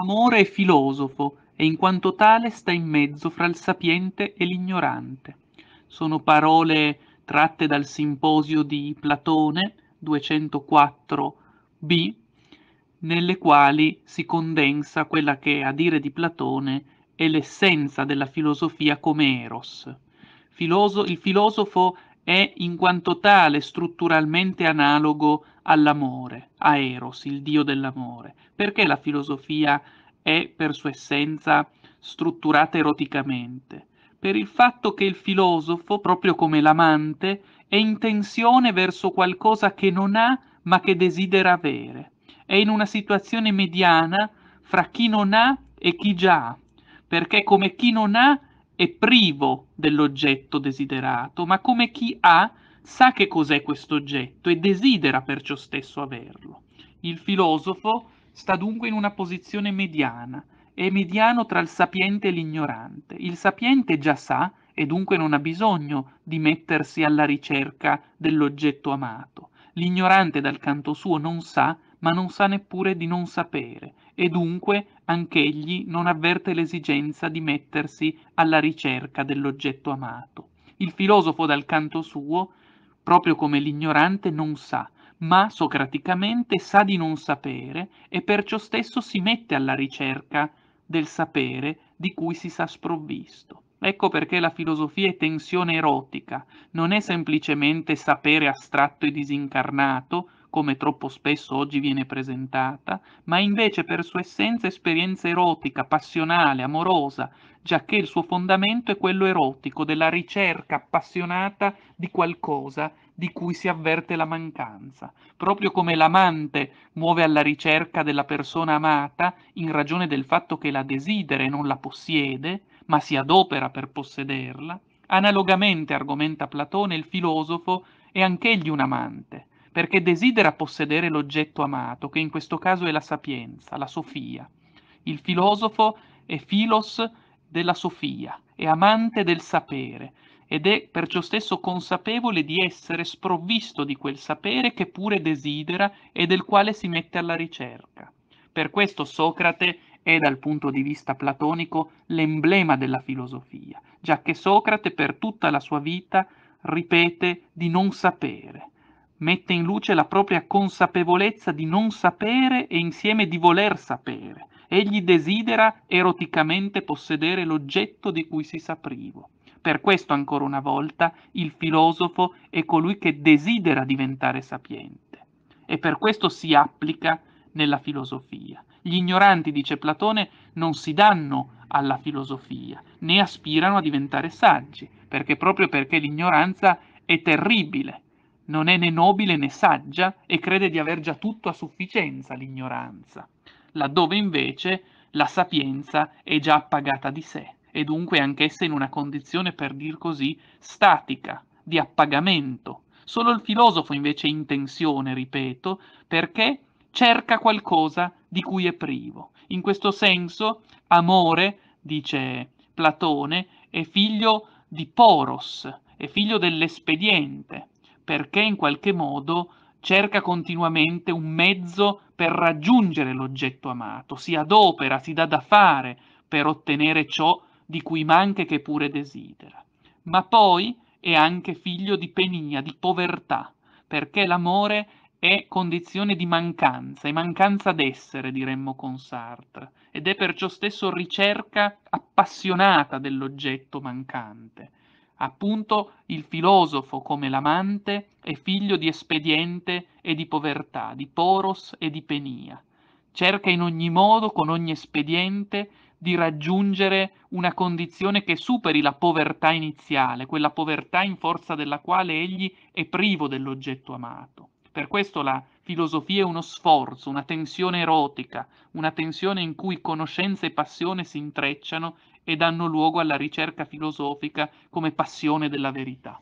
Amore è filosofo e in quanto tale sta in mezzo fra il sapiente e l'ignorante. Sono parole tratte dal simposio di Platone 204b, nelle quali si condensa quella che a dire di Platone è l'essenza della filosofia come eros. Filoso- il filosofo è in quanto tale strutturalmente analogo all'amore, a Eros, il dio dell'amore. Perché la filosofia è per sua essenza strutturata eroticamente? Per il fatto che il filosofo, proprio come l'amante, è in tensione verso qualcosa che non ha ma che desidera avere. È in una situazione mediana fra chi non ha e chi già ha, perché come chi non ha è privo dell'oggetto desiderato, ma come chi ha sa che cos'è questo oggetto e desidera perciò stesso averlo. Il filosofo sta dunque in una posizione mediana, è mediano tra il sapiente e l'ignorante. Il sapiente già sa e dunque non ha bisogno di mettersi alla ricerca dell'oggetto amato. L'ignorante dal canto suo non sa ma non sa neppure di non sapere, e dunque anch'egli non avverte l'esigenza di mettersi alla ricerca dell'oggetto amato. Il filosofo dal canto suo, proprio come l'ignorante, non sa, ma socraticamente sa di non sapere e perciò stesso si mette alla ricerca del sapere di cui si sa sprovvisto. Ecco perché la filosofia è tensione erotica, non è semplicemente sapere astratto e disincarnato, come troppo spesso oggi viene presentata, ma invece per sua essenza esperienza erotica, passionale, amorosa, giacché il suo fondamento è quello erotico, della ricerca appassionata di qualcosa di cui si avverte la mancanza. Proprio come l'amante muove alla ricerca della persona amata in ragione del fatto che la desidera e non la possiede, ma si adopera per possederla, analogamente, argomenta Platone, il filosofo è anch'egli un amante perché desidera possedere l'oggetto amato, che in questo caso è la sapienza, la Sofia. Il filosofo è filos della Sofia, è amante del sapere ed è perciò stesso consapevole di essere sprovvisto di quel sapere che pure desidera e del quale si mette alla ricerca. Per questo Socrate è dal punto di vista platonico l'emblema della filosofia, giacché Socrate per tutta la sua vita ripete di non sapere mette in luce la propria consapevolezza di non sapere e insieme di voler sapere. Egli desidera eroticamente possedere l'oggetto di cui si sa privo. Per questo, ancora una volta, il filosofo è colui che desidera diventare sapiente. E per questo si applica nella filosofia. Gli ignoranti, dice Platone, non si danno alla filosofia, né aspirano a diventare saggi, perché proprio perché l'ignoranza è terribile, non è né nobile né saggia e crede di aver già tutto a sufficienza l'ignoranza, laddove invece la sapienza è già appagata di sé e dunque anch'essa in una condizione, per dir così, statica, di appagamento. Solo il filosofo invece è in tensione, ripeto, perché cerca qualcosa di cui è privo. In questo senso, amore, dice Platone, è figlio di poros, è figlio dell'espediente, perché in qualche modo cerca continuamente un mezzo per raggiungere l'oggetto amato, si adopera, si dà da fare per ottenere ciò di cui manca e che pure desidera. Ma poi è anche figlio di penia, di povertà, perché l'amore è condizione di mancanza, è mancanza d'essere, diremmo con Sartre, ed è perciò stesso ricerca appassionata dell'oggetto mancante. Appunto il filosofo come l'amante è figlio di espediente e di povertà, di poros e di penia. Cerca in ogni modo, con ogni espediente, di raggiungere una condizione che superi la povertà iniziale, quella povertà in forza della quale egli è privo dell'oggetto amato. Per questo la filosofia è uno sforzo, una tensione erotica, una tensione in cui conoscenza e passione si intrecciano e danno luogo alla ricerca filosofica come passione della verità.